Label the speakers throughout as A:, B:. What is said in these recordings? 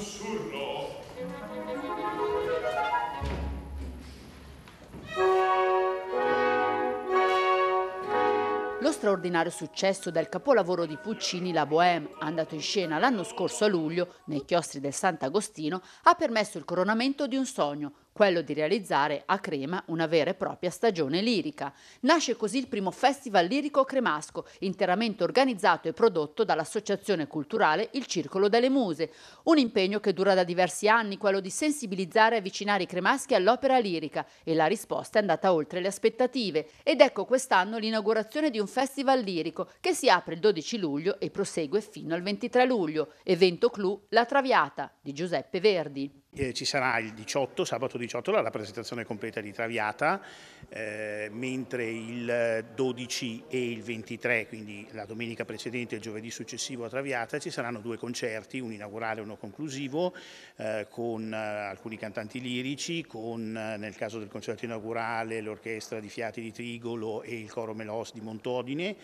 A: sussurro
B: Lo straordinario successo del capolavoro di Puccini La Bohème, andato in scena l'anno scorso a luglio nei chiostri del Sant'Agostino, ha permesso il coronamento di un sogno, quello di realizzare a Crema una vera e propria stagione lirica. Nasce così il primo Festival Lirico Cremasco, interamente organizzato e prodotto dall'associazione culturale Il Circolo delle Muse, un impegno che dura da diversi anni, quello di sensibilizzare e avvicinare i cremaschi all'opera lirica e la risposta è andata oltre le aspettative ed ecco quest'anno l'inaugurazione di un festival lirico che si apre il 12 luglio e prosegue fino al 23 luglio, evento clou La Traviata
A: di Giuseppe Verdi. Eh, ci sarà il 18, sabato 18, la rappresentazione completa di Traviata, eh, mentre il 12 e il 23, quindi la domenica precedente e il giovedì successivo a Traviata, ci saranno due concerti, un inaugurale e uno conclusivo, eh, con eh, alcuni cantanti lirici, con eh, nel caso del concerto inaugurale l'orchestra di Fiati di Trigolo e il coro Melos di Montodine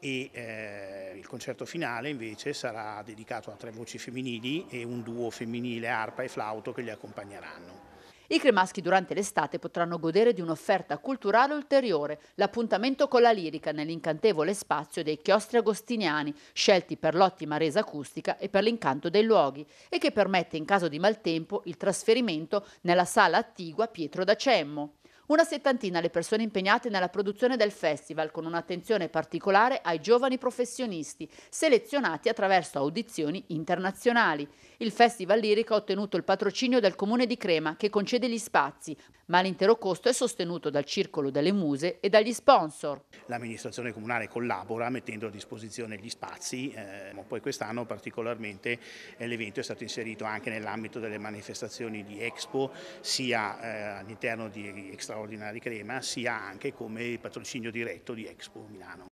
A: e eh, il concerto finale invece sarà dedicato a tre voci femminili e un duo femminile arpa e flauto progetto che li accompagneranno.
B: I cremaschi durante l'estate potranno godere di un'offerta culturale ulteriore, l'appuntamento con la lirica nell'incantevole spazio dei chiostri agostiniani, scelti per l'ottima resa acustica e per l'incanto dei luoghi, e che permette in caso di maltempo il trasferimento nella sala attigua Pietro da Cemmo. Una settantina le persone impegnate nella produzione del festival, con un'attenzione particolare ai giovani professionisti, selezionati attraverso audizioni internazionali. Il Festival Lirico ha ottenuto il patrocinio del Comune di Crema, che concede gli spazi, ma l'intero costo è sostenuto dal Circolo delle Muse e dagli sponsor.
A: L'amministrazione comunale collabora mettendo a disposizione gli spazi, eh, poi quest'anno particolarmente eh, l'evento è stato inserito anche nell'ambito delle manifestazioni di Expo, sia eh, all'interno di Extra straordinari Crema sia anche come patrocinio diretto di Expo Milano.